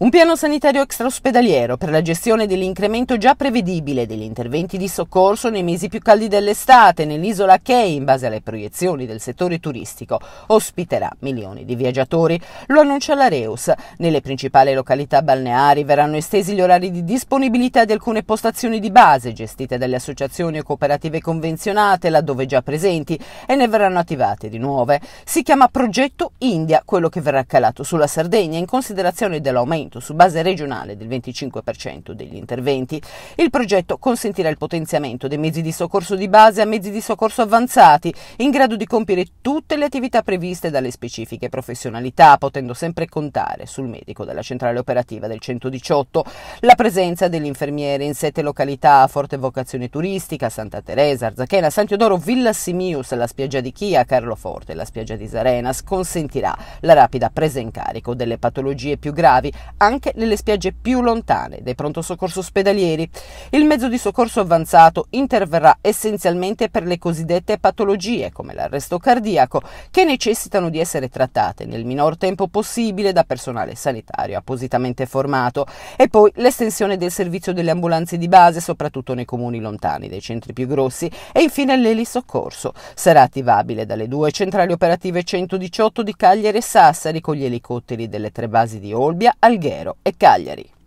Un piano sanitario extraospedaliero per la gestione dell'incremento già prevedibile degli interventi di soccorso nei mesi più caldi dell'estate nell'isola che, in base alle proiezioni del settore turistico, ospiterà milioni di viaggiatori. Lo annuncia la Reus. Nelle principali località balneari verranno estesi gli orari di disponibilità di alcune postazioni di base gestite dalle associazioni o cooperative convenzionate laddove già presenti e ne verranno attivate di nuove. Si chiama Progetto India quello che verrà calato sulla Sardegna in considerazione dell'aumento su base regionale del 25% degli interventi. Il progetto consentirà il potenziamento dei mezzi di soccorso di base a mezzi di soccorso avanzati, in grado di compiere tutte le attività previste dalle specifiche professionalità, potendo sempre contare sul medico della centrale operativa del 118. La presenza dell'infermiere in sette località a forte vocazione turistica, Santa Teresa, Arzachena, San Teodoro, Villa Simius, la spiaggia di Chia, Carloforte, la spiaggia di Sarenas, consentirà la rapida presa in carico delle patologie più gravi, anche nelle spiagge più lontane dei pronto soccorso ospedalieri. Il mezzo di soccorso avanzato interverrà essenzialmente per le cosiddette patologie come l'arresto cardiaco che necessitano di essere trattate nel minor tempo possibile da personale sanitario appositamente formato e poi l'estensione del servizio delle ambulanze di base soprattutto nei comuni lontani dei centri più grossi e infine l'elisoccorso. Sarà attivabile dalle due centrali operative 118 di Cagliari e Sassari con gli elicotteri delle tre basi di Olbia, Alghero Alghero e Cagliari.